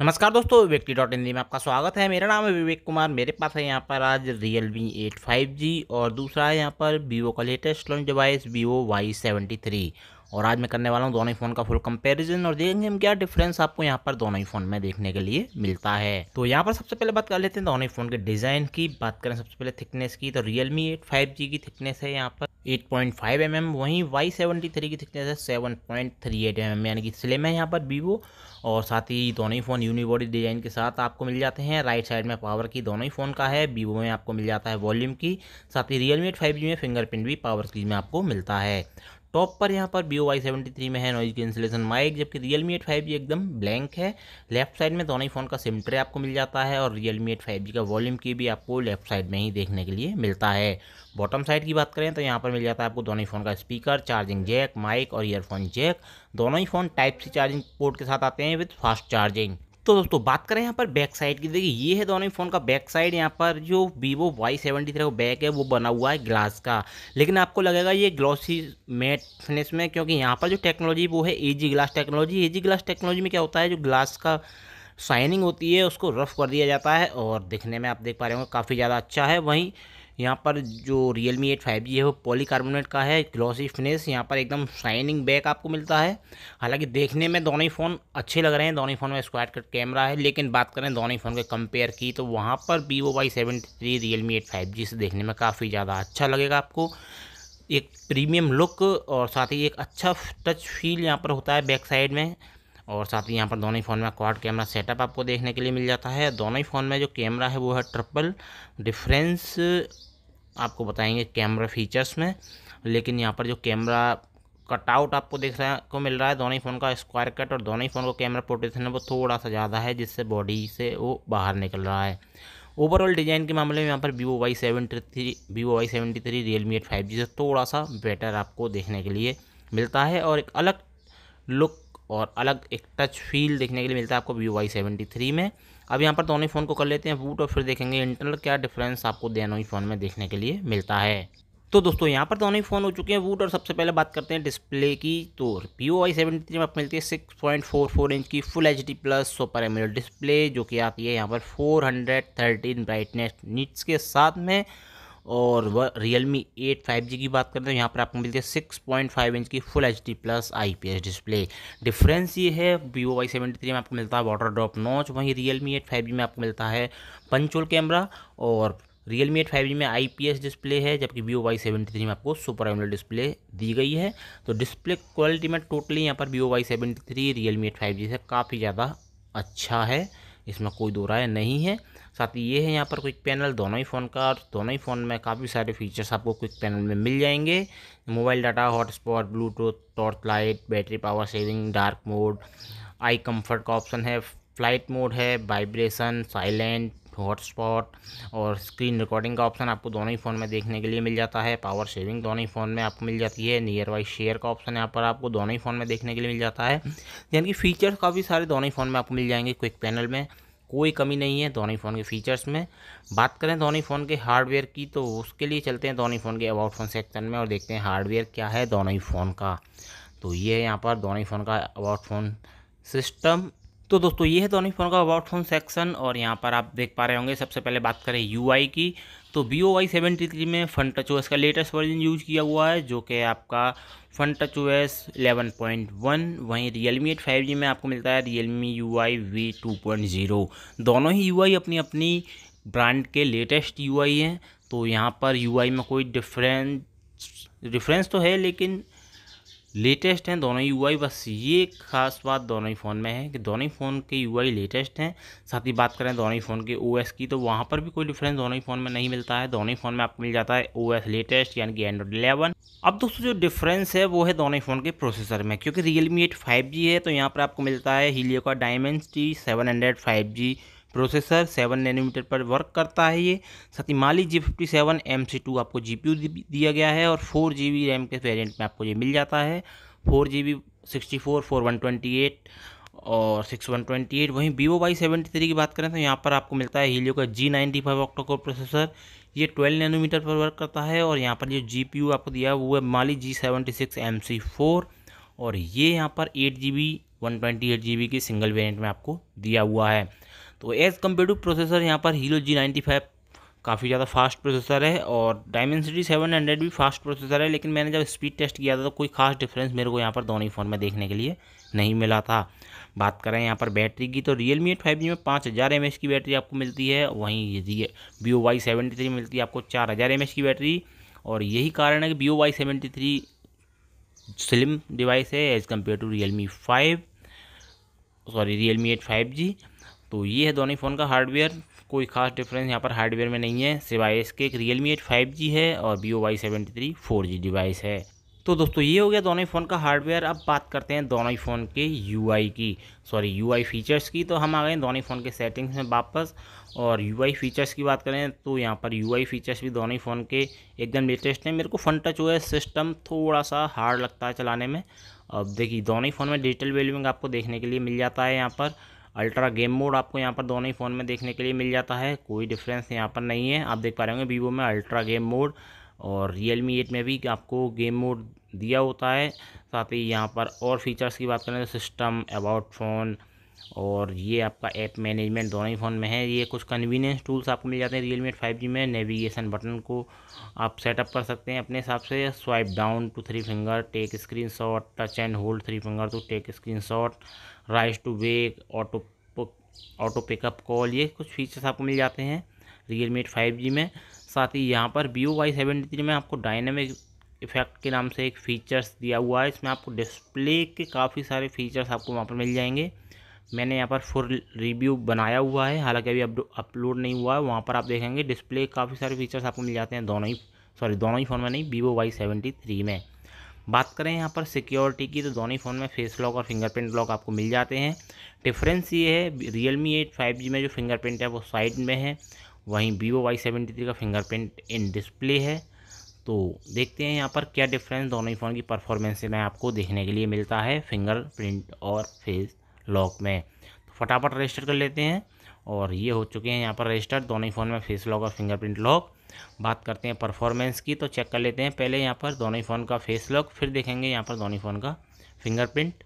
नमस्कार दोस्तों व्यक्ति डॉट हिंदी में आपका स्वागत है मेरा नाम है विवेक कुमार मेरे पास है यहाँ पर आज Realme eight five G और दूसरा है यहाँ पर वीवो का latest launch device Vivo Y seventy three और आज मैं करने वाला हूँ दोनों ही फ़ोन का फुल कंपैरिजन और देखेंगे हम क्या डिफरेंस आपको यहाँ पर दोनों ही फ़ोन में देखने के लिए मिलता है तो यहाँ पर सबसे पहले बात कर लेते हैं दोनों ही फ़ोन के डिज़ाइन की बात करें सबसे पहले थिकनेस की तो रियलमी एट फाइव जी की थिकनेस है यहाँ पर 8.5 पॉइंट mm, वहीं वाई थ्री की थिकनेस है 7.38 पॉइंट mm, यानी कि स्लिम है यहाँ पर वीवो और साथ ही दोनों ही फ़ोन यूनिबॉडी डिज़ाइन के साथ आपको मिल जाते हैं राइट साइड में पावर की दोनों ही फ़ोन का है वीवो में आपको मिल जाता है वॉल्यूम की साथ ही रियल मी एट फाइव में फिंगरप्रिंट भी पावर की में आपको मिलता है टॉप पर यहाँ पर Vivo Y seventy three में है नॉइज कैंसिलेशन माइक जबकि Realme eight five G एकदम ब्लैंक है लेफ्ट साइड में दोनों ही फ़ोन का सिम ट्रे आपको मिल जाता है और Realme eight five G का वॉल्यूम की भी आपको लेफ्ट साइड में ही देखने के लिए मिलता है बॉटम साइड की बात करें तो यहाँ पर मिल जाता है आपको दोनों ही फ़ोन का स्पीकर चार्जिंग जैक माइक और ईयरफोन जैक दोनों ही phone type C charging port के साथ आते हैं विथ फास्ट चार्जिंग तो दोस्तों बात करें यहाँ पर बैक साइड की देखिए ये है दोनों फ़ोन का बैक साइड यहाँ पर जो Vivo Y seventy three back है वो बना हुआ है ग्लास का लेकिन आपको लगेगा ये ग्लॉसी मेट फिनिश में क्योंकि यहाँ पर जो टेक्नोलॉजी वो है AG glass technology AG glass technology में क्या होता है जो ग्लास का शाइनिंग होती है उसको रफ कर दिया जाता है और दिखने में आप देख पा रहे होंगे काफ़ी ज़्यादा अच्छा है वहीं यहाँ पर जो Realme eight five G है वो पॉलीकार्बोनेट का है ग्लॉसी फिनिश यहाँ पर एकदम शाइनिंग बैक आपको मिलता है हालांकि देखने में दोनों ही फ़ोन अच्छे लग रहे हैं दोनों ही फ़ोन में स्क्वाड कट कैमरा है लेकिन बात करें दोनों ही फ़ोन के कंपेयर की तो वहाँ पर Vivo Y seventy three Realme eight five G से देखने में काफ़ी ज़्यादा अच्छा लगेगा आपको एक प्रीमियम लुक और साथ ही एक अच्छा टच फील यहाँ पर होता है बैक साइड में और साथ ही यहाँ पर दोनों ही फ़ोन में क्वाड कैमरा सेटअप आपको देखने के लिए मिल जाता है दोनों ही फ़ोन में जो कैमरा है वो है ट्रिपल डिफरेंस आपको बताएंगे कैमरा फीचर्स में लेकिन यहाँ पर जो कैमरा कटआउट आपको देख रहा को मिल रहा है दोनों ही फ़ोन का स्क्वायर कट और दोनों ही फ़ोन का कैमरा पोटेशन है वो थोड़ा सा ज़्यादा है जिससे बॉडी से वो बाहर निकल रहा है ओवरऑल डिज़ाइन के मामले में यहाँ पर Vivo Y seventy three Vivo Y seventy three Realme eight five G से थोड़ा सा बेटर आपको देखने के लिए मिलता है और एक अलग लुक और अलग एक टच फील देखने के लिए मिलता है आपको वी वाई सेवेंटी थ्री में अब यहाँ पर दोनों ही फ़ोन को कर लेते हैं बूट और फिर देखेंगे इंटरनल क्या डिफरेंस आपको दोनों ही फ़ोन में देखने के लिए मिलता है तो दोस्तों यहाँ पर दोनों ही फ़ोन हो चुके हैं वूट और सबसे पहले बात करते हैं डिस्प्ले की तो वी ओ सेवेंटी थ्री में आपको मिलती है six point four four inch की full H D plus super AMOLED display जो कि आती है यहाँ पर four hundred thirteen brightness nits के साथ में और वह Realme eight five G की बात करते हैं यहाँ पर आपको मिलती है सिक्स पॉइंट फाइव इंच की full H D plus I P S display difference ये है वीवो वाई सेवेंटी थ्री में आपको मिलता है वाटर ड्रॉप नॉच वहीं Realme eight five G में आपको मिलता है पंचोल कैमरा और Realme eight five G में आई पी एस डिस्प्ले है जबकि वीवो वाई सेवेंटी थ्री में आपको सुपर एमलेट डिस्प्ले दी गई है तो डिस्प्ले क्वालिटी में टोटली यहाँ पर Vivo Y seventy three Realme eight five G से काफ़ी ज़्यादा अच्छा है इसमें कोई दो राय नहीं है साथ ही ये है यहाँ पर क्विक पैनल दोनों ही फ़ोन का और दोनों ही फ़ोन में काफ़ी सारे फीचर्स आपको क्विक पैनल में मिल जाएंगे mobile data hotspot Bluetooth torch light battery power saving dark mode eye comfort का ऑप्शन है फ्लाइट मोड है वाइब्रेशन साइलेंट हॉटस्पॉट और स्क्रीन रिकॉर्डिंग का ऑप्शन आपको दोनों ही फ़ोन में देखने के लिए मिल जाता है पावर सेविंग दोनों ही फ़ोन में आपको मिल जाती है नियर बाई शेयर का ऑप्शन यहाँ पर आपको दोनों ही फ़ोन में देखने के लिए मिल जाता है यानी कि फीचर्स काफ़ी सारे दोनों ही फ़ोन में आपको मिल जाएंगे क्विक पैनल में कोई कमी नहीं है धोनी फ़ोन के फीचर्स में बात करें धोनी फ़ोन के हार्डवेयर की तो उसके लिए चलते हैं धोनी फ़ोन के अबाउट फ़ोन सेक्शन में और देखते हैं हार्डवेयर क्या है धोनी फ़ोन का तो ये है यहाँ पर धोनी फ़ोन का अबाउट फ़ोन सिस्टम तो दोस्तों ये है धोनी फ़ोन का अबाउट फ़ोन सेक्शन और यहाँ पर आप देख पा रहे होंगे सबसे पहले बात करें यू की तो Vivo Y seventy three में फन टच ओ एस का लेटेस्ट वर्जन यूज किया हुआ है जो कि आपका Funtouch O S eleven point one वहीं Realme eight five G में आपको मिलता है Realme U I V two point zero दोनों ही यू आई अपनी अपनी ब्रांड के लेटेस्ट यू आई हैं तो यहाँ पर यू आई में कोई डिफरेंस डिफरेंस तो है लेकिन लेटेस्ट हैं दोनों ही यूआई बस ये खास बात दोनों ही फ़ोन में है कि दोनों ही फ़ोन के यूआई लेटेस्ट हैं साथ ही बात करें दोनों ही फ़ोन के ओएस की तो वहाँ पर भी कोई डिफरेंस दोनों ही फ़ोन में नहीं मिलता है दोनों ही फ़ोन में आपको मिल जाता है ओएस लेटेस्ट यानी कि एंड्रॉड इलेवन अब दोस्तों जो डिफरेंस है वो है दोनों ही फ़ोन के प्रोसेसर में क्योंकि रियलमी एट फाइव है तो यहाँ पर आपको मिलता है हीलियो का T seven hundred five G processor seven nanometer पर वर्क करता है ये साथ ही Mali G fifty seven MC two टू आपको जी पी यू दिया गया है और फोर जी बी रैम के वेरियंट में आपको ये मिल जाता है four G B sixty four four one twenty eight और सिक्स वन ट्वेंटी एट वहीं वीवो वाई सेवेंटी थ्री की बात करें तो यहाँ पर आपको मिलता है हीलियो का G ninety five octacore processor ये ट्वेल्व नैनोमीटर पर वर्क करता है और यहाँ पर जो जी पी यू आपको दिया है वो है Mali G seventy six MC सी फोर और ये यहाँ पर eight G B one twenty eight G B के सिंगल वेरियंट में आपको दिया हुआ है तो एज़ कम्पेयर टू प्रोसेसर यहाँ पर हीरो जी नाइन्टी फाइव काफ़ी ज़्यादा फास्ट प्रोसेसर है और डायमेंसिटी सेवन हंड्रेड भी फास्ट प्रोसेसर है लेकिन मैंने जब स्पीड टेस्ट किया था तो कोई खास डिफरेंस मेरे को यहाँ पर दोनों ही फ़ोन में देखने के लिए नहीं मिला था बात करें यहाँ पर बैटरी की तो Realme eight five G में पाँच हज़ार एम एच की बैटरी आपको मिलती है वहीं रिय Vivo Y seventy three मिलती है आपको चार हज़ार एम एच की बैटरी और यही कारण है कि Vivo Y seventy three slim device है as compare to Realme five sorry Realme eight five G तो ये है दोनों फ़ोन का हार्डवेयर कोई खास डिफरेंस यहाँ पर हार्डवेयर में नहीं है सिवाय इसके एक Realme eight five G है और Vivo Y seventy three four G device है तो दोस्तों ये हो गया दोनों ही फ़ोन का हार्डवेयर अब बात करते हैं दोनों ही फ़ोन के यूआई की सॉरी यूआई फीचर्स की तो हम आ गए दोनों ही फ़ोन के सेटिंग्स में वापस और यूआई फीचर्स की बात करें तो यहाँ पर यूआई फीचर्स भी दोनों ही फ़ोन के एकदम लेटेस्ट हैं मेरे को फन टच हुआ है सिस्टम थोड़ा सा हार्ड लगता है चलाने में अब देखिए दोनों ही फ़ोन में डिजिटल वेल्यूमिंग आपको देखने के लिए मिल जाता है यहाँ पर अल्ट्रा गेम मोड आपको यहाँ पर दोनों ही फ़ोन में देखने के लिए मिल जाता है कोई डिफरेंस यहाँ पर नहीं है आप देख पा रहे होंगे वीवो में अल्ट्रा गेम मोड और रियल मी एट में भी आपको गेम मोड दिया होता है साथ ही यहाँ पर और फीचर्स की बात करें तो सिस्टम अबाउट फ़ोन और ये आपका ऐप मैनेजमेंट दोनों ही फ़ोन में है ये कुछ कन्वीनियंस टूल्स आपको मिल जाते हैं रियल मी फाइव जी में नेविगेशन बटन को आप सेटअप कर सकते हैं अपने हिसाब से swipe down to three finger take screenshot touch and hold three finger to take screenshot raise to wake auto auto pickup call ये कुछ फीचर्स आपको मिल जाते हैं रियल मी फाइव जी में साथ ही यहाँ पर वी वाई सेवेंटी थ्री में आपको डायनेमिक इफेक्ट के नाम से एक फ़ीचर्स दिया हुआ है इसमें आपको डिस्प्ले के काफ़ी सारे फीचर्स आपको वहाँ पर मिल जाएंगे मैंने यहाँ पर फुल रिव्यू बनाया हुआ है हालांकि अभी अपलोड नहीं हुआ है वहाँ पर आप देखेंगे डिस्प्ले काफ़ी सारे फीचर्स आपको मिल जाते हैं दोनों ही सॉरी दोनों ही फ़ोन में नहीं वीवो वाई सेवेंटी थ्री में बात करें यहाँ पर सिक्योरिटी की तो दोनों ही फ़ोन में फेस लॉक और फिंगरप्रिंट लॉक आपको मिल जाते हैं डिफरेंस ये है Realme eight five G में जो फिंगरप्रिंट है वो साइड में है वहीं वीवो वाई सेवेंटी थ्री का फिंगरप्रिंट इन डिस्प्ले है तो देखते हैं यहाँ पर क्या डिफरेंस दोनों ही फ़ोन की परफॉर्मेंस में आपको देखने के लिए मिलता है फिंगरप्रिंट और फेस लॉक में तो फटाफट रजिस्टर कर लेते हैं और ये हो चुके हैं यहाँ पर रजिस्टर दोनों ही फ़ोन में फेस लॉक और फिंगरप्रिंट लॉक बात करते हैं परफॉर्मेंस की तो चेक कर लेते हैं पहले यहाँ पर दोनों ही फ़ोन का फेस लॉक फिर देखेंगे यहाँ पर दोनों ही फ़ोन का फिंगरप्रिंट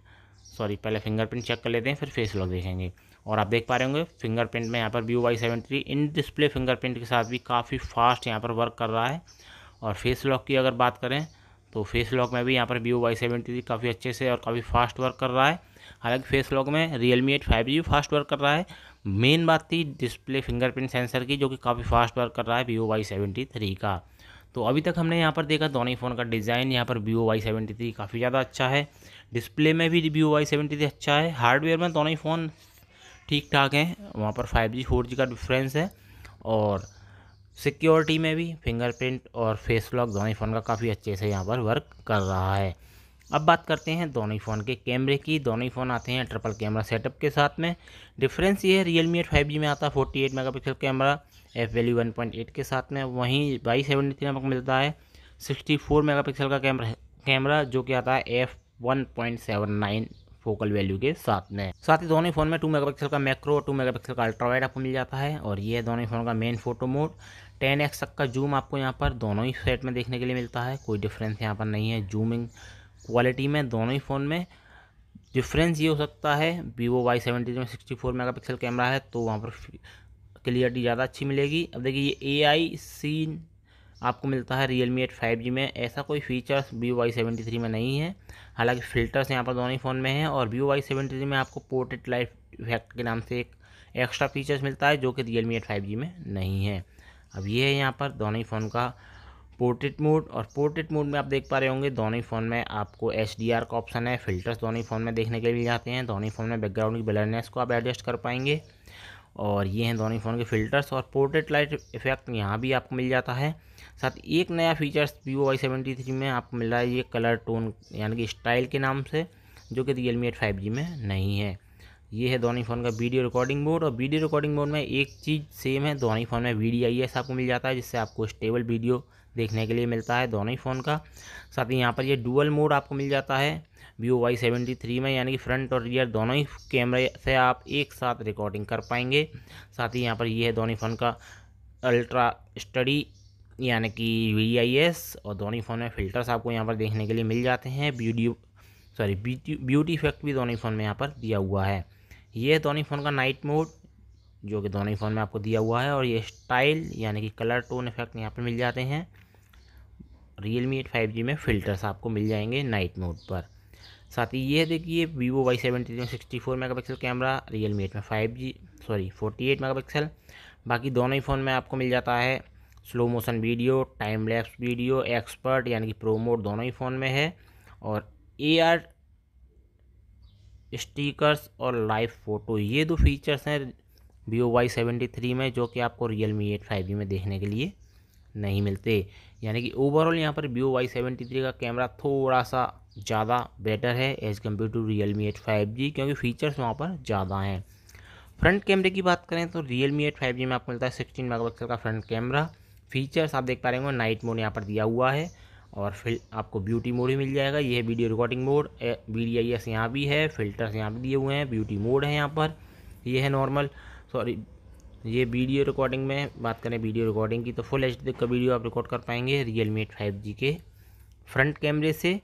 सॉरी पहले फिंगरप्रिंट चेक कर लेते हैं फिर फेस लॉक देखेंगे और आप देख पा रहे होंगे फिंगरप्रिंट में यहाँ पर Vivo Y seven three in display fingerprint के साथ भी काफ़ी फास्ट यहाँ पर वर्क कर रहा है और फेस लॉक की अगर बात करें तो फेस लॉक में भी यहाँ पर वीवो वाई सेवेंटी काफ़ी अच्छे से और काफ़ी फास्ट वर्क कर रहा है हालांकि फेस लॉक में Realme eight five G भी फास्ट वर्क कर रहा है मेन बात थी डिस्प्ले फिंगरप्रिंट सेंसर की जो कि काफ़ी फास्ट वर्क कर रहा है वीवो वाई सेवेंटी थ्री का तो अभी तक हमने यहाँ पर देखा दोनों फ़ोन का डिज़ाइन यहाँ पर वीवो वाई सेवेंटी थ्री काफ़ी ज़्यादा अच्छा है डिस्प्ले में भी वीवो वाई सेवेंटी थ्री अच्छा है हार्डवेयर में दोनों ही फ़ोन ठीक ठाक हैं वहाँ पर फाइव जी फोर जी का डिफ्रेंस है और सिक्योरिटी में भी फिंगरप्रिंट और फेस लॉक दोनों फ़ोन का काफ़ी अच्छे से यहाँ पर वर्क कर रहा है अब बात करते हैं दोनों ही फ़ोन के कैमरे की दोनों ही फ़ोन आते हैं ट्रिपल कैमरा सेटअप के साथ में डिफरेंस ये है Realme eight five G में आता है forty eight megapixel camera F value one point eight के साथ में वहीं बाई सेवेंटी थ्री में मिलता है सिक्सटी फोर मेगा पिक्सल का कैमरा कैमरा जो कि आता है F one point seven nine focal value के साथ में साथ ही दोनों ही फोन में टू मेगा का मैक्रो और टू पिक्सल का अल्ट्रावाइट आपको मिल जाता है और ये दोनों ही फोन का main photo mode ten X तक का जूम आपको यहाँ पर दोनों ही सेट में देखने के लिए मिलता है कोई डिफरेंस यहाँ पर नहीं है जूमिंग क्वालिटी में दोनों ही फ़ोन में डिफरेंस ये हो सकता है वीवो वाई सेवेंटी में sixty four megapixel camera है तो वहाँ पर क्लियरिटी ज़्यादा अच्छी मिलेगी अब देखिए ये ए आई सीन आपको मिलता है Realme eight five G में ऐसा कोई features V Y seventy three में नहीं है हालांकि फ़िल्टर्स यहाँ पर दोनों ही फ़ोन में हैं और वी वाई थ्री में आपको पोर्ट्रेट लाइफ इफेक्ट के नाम से एक एक्स्ट्रा फीचर्स मिलता है जो कि Realme eight five G में नहीं है अब ये है यहाँ पर दोनों ही फ़ोन का पोर्ट्रेट मोड और पोर्ट्रेट मोड में आप देख पा रहे होंगे दोनों ही फ़ोन में आपको एच का ऑप्शन है फ़िल्टर्स दोनों ही फ़ोन में देखने के लिए जाते हैं दोनों ही फ़ोन में बैकग्राउंड की ब्लरनेस को आप एडजस्ट कर पाएंगे और ये हैं दोनों ही फ़ोन के फ़िल्टर्स और पोर्ट्रेट लाइट इफेक्ट यहाँ भी आपको मिल जाता है साथ एक नया features Vivo Y seventy three में आपको मिल रहा है ये कलर टोन यानी कि स्टाइल के नाम से जो कि Realme eight five G में नहीं है ये है दोनों फ़ोन का वीडियो रिकॉर्डिंग मोड और वीडियो रिकॉर्डिंग मोड में एक चीज़ सेम है दोनों फ़ोन में वी डी आपको मिल जाता है जिससे आपको स्टेबल वीडियो देखने के लिए मिलता है दोनों ही फ़ोन का साथ ही यहाँ पर ये डुअल मोड आपको मिल जाता है वीवो वाई सेवेंटी थ्री में यानी कि फ्रंट और रियर दोनों ही कैमरे से आप एक साथ रिकॉर्डिंग कर पाएंगे साथ ही यहाँ पर ये है दोनों फ़ोन का अल्ट्रा स्टडी यानी कि वी और दोनों ही फ़ोन में फ़िल्टर्स आपको यहाँ पर देखने के लिए मिल जाते हैं ब्यूटी सॉरी ब्यूटी इफेक्ट भी दोनों ही फ़ोन में यहाँ पर दिया हुआ है ये दोनों ही फ़ोन का नाइट मोड जो कि दोनों ही फ़ोन में आपको दिया हुआ है और ये स्टाइल यानी कि कलर टोन इफेक्ट यहाँ पर मिल जाते हैं Realme eight five G में फ़िल्टर्स आपको मिल जाएंगे नाइट मोड पर साथ ही ये देखिए Vivo Y seventy three sixty four megapixel camera Realme eight में five G sorry forty eight megapixel बाकी दोनों ही फ़ोन में आपको मिल जाता है slow motion video time lapse video expert यानी कि प्रो मोड दोनों ही फ़ोन में है और ए आर स्टिकर्स और लाइव फ़ोटो ये दो फीचर्स हैं ओ वाई सेवेंटी थ्री में जो कि आपको रियल मी एट फाइव में देखने के लिए नहीं मिलते यानी कि ओवरऑल यहाँ पर ओ वाई सेवेंटी थ्री का कैमरा थोड़ा सा ज़्यादा बेटर है as compare to Realme eight five G क्योंकि फ़ीचर्स वहाँ पर ज़्यादा हैं फ्रंट कैमरे की बात करें तो Realme eight five G में आपको मिलता है सिक्सटीन पिक्सल का फ्रंट कैमरा फीचर्स आप देख पा रहे होंगे नाइट मोड यहाँ पर दिया हुआ है और फिर आपको ब्यूटी मोड भी मिल जाएगा ये video recording mode V D I S यहाँ भी है फिल्टर्स यहाँ भी दिए हुए हैं ब्यूटी मोड है यहाँ पर ये है नॉर्मल सॉरी ये वीडियो रिकॉर्डिंग में बात करें वीडियो रिकॉर्डिंग की तो फुल एच डी का वीडियो आप रिकॉर्ड कर पाएंगे रियल मी फाइव जी के फ्रंट कैमरे से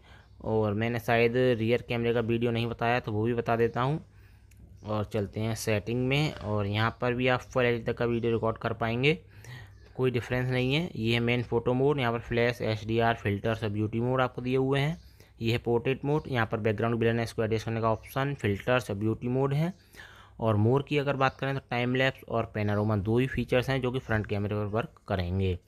और मैंने शायद रियर कैमरे का वीडियो नहीं बताया तो वो भी बता देता हूँ और चलते हैं सेटिंग में और यहाँ पर भी आप फुल एच तक का वीडियो रिकॉर्ड कर पाएंगे कोई डिफरेंस नहीं है ये है मेन फोटो मोड यहाँ पर flash H D R filter सब ब्यूटी मोड आपको दिए हुए हैं ये है पोर्ट्रेट मोड यहाँ पर बैकग्राउंड ब्लैकनेस को एडजस्ट करने का ऑप्शन फिल्टर सब ब्यूटी मोड है और मोर की अगर बात करें तो टाइम लैप्स और पेनारोमा दो ही फीचर्स हैं जो कि फ्रंट कैमरे पर वर्क करेंगे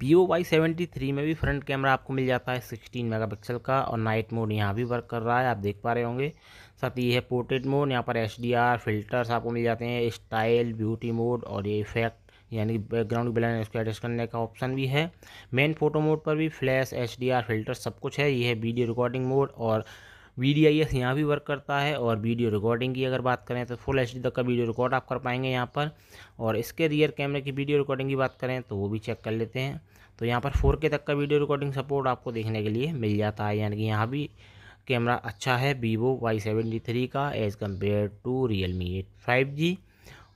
पी ओ वाई सेवेंटी थ्री में भी फ्रंट कैमरा आपको मिल जाता है सिक्सटीन मेगापिक्सल का और नाइट मोड यहाँ भी वर्क कर रहा है आप देख पा रहे होंगे साथ ही यह है पोर्ट्रेट मोड यहाँ पर एच डी आर फिल्टर्स आपको मिल जाते हैं स्टाइल ब्यूटी मोड और ये इफेक्ट यानी कि बैकग्राउंड ब्लैंड इसको एडजस्ट करने का ऑप्शन भी है मेन फोटो मोड पर भी फ्लैश एच फिल्टर सब कुछ है ये है वीडियो रिकॉर्डिंग मोड और वी डी आई एस यहाँ भी वर्क करता है और वीडियो रिकॉर्डिंग की अगर बात करें तो फुल एच डी तक का वीडियो रिकॉर्ड आप कर पाएंगे यहाँ पर और इसके रियर कैमरे की वीडियो रिकॉर्डिंग की बात करें तो वो भी चेक कर लेते हैं तो यहाँ पर फोर के तक का वीडियो रिकॉर्डिंग सपोर्ट आपको देखने के लिए मिल जाता है यानी कि यहाँ भी कैमरा अच्छा है वीवो वाई सेवेंटी थ्री का as compare to Realme eight five G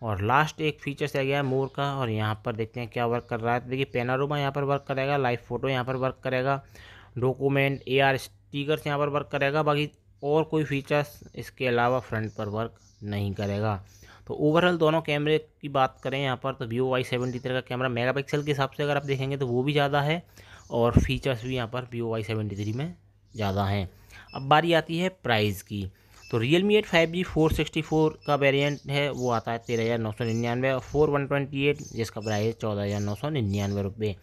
और लास्ट एक फीचर्स रह गया है मोर का और यहाँ पर देखते हैं क्या वर्क कर रहा है तो देखिए पेनारोमा यहाँ पर वर्क करेगा लाइव फ़ोटो यहाँ पर वर्क करेगा डॉक्यूमेंट ए आर स्टीकर्स यहाँ पर वर्क करेगा बाकी और कोई फीचर्स इसके अलावा फ्रंट पर वर्क नहीं करेगा तो ओवरऑल दोनों कैमरे की बात करें यहाँ पर तो वीवो वाई सेवेंटी थ्री का कैमरा मेगापिक्सल के हिसाब से अगर आप देखेंगे तो वो भी ज़्यादा है और फीचर्स भी यहाँ पर वीवो वाई सेवेंटी थ्री में ज़्यादा हैं अब बारी आती है प्राइस की तो Realme eight five G four sixty four का वेरियंट है वो आता है तेरह हज़ार नौ सौ निन्यानवे और फोर वन ट्वेंटी एट जिसका प्राइस चौदह हज़ार नौ सौ निन्यानवे रुपये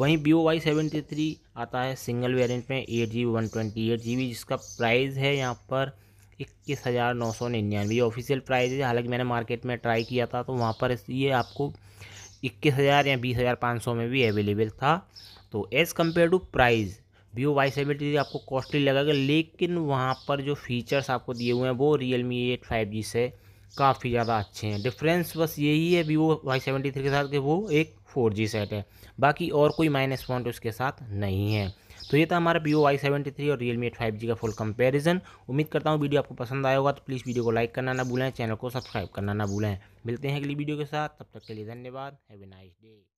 वहीं वीवो वाई सेवेंटी थ्री आता है सिंगल वेरियंट में eight G one twenty eight G B जिसका प्राइस है यहाँ पर इक्कीस हज़ार नौ सौ निन्यानवे ये ऑफिशियल प्राइस है हालांकि मैंने मार्केट में ट्राई किया था तो वहाँ पर ये आपको इक्कीस हज़ार या बीस हज़ार पाँच सौ में भी अवेलेबल था तो as compare to price Vivo Y seventy आपको कॉस्टली लगेगा लेकिन वहाँ पर जो फीचर्स आपको दिए हुए हैं वो Realme eight five G से काफ़ी ज़्यादा अच्छे हैं डिफरेंस बस यही है वीवो वाई सेवेंटी थ्री के साथ कि वो एक फोर जी सेट है बाकी और कोई माइनस पॉइंट उसके साथ नहीं है तो ये था हमारा वीवो वाई सेवेंटी थ्री और रियलमी एट फाइव जी का फुल कंपैरिजन उम्मीद करता हूँ वीडियो आपको पसंद आया होगा तो प्लीज़ वीडियो को लाइक करना ना भूलें चैनल को सब्सक्राइब करना ना भूलें मिलते हैं अगली वीडियो के साथ तब तक के लिए धन्यवाद हैवे नाइस डे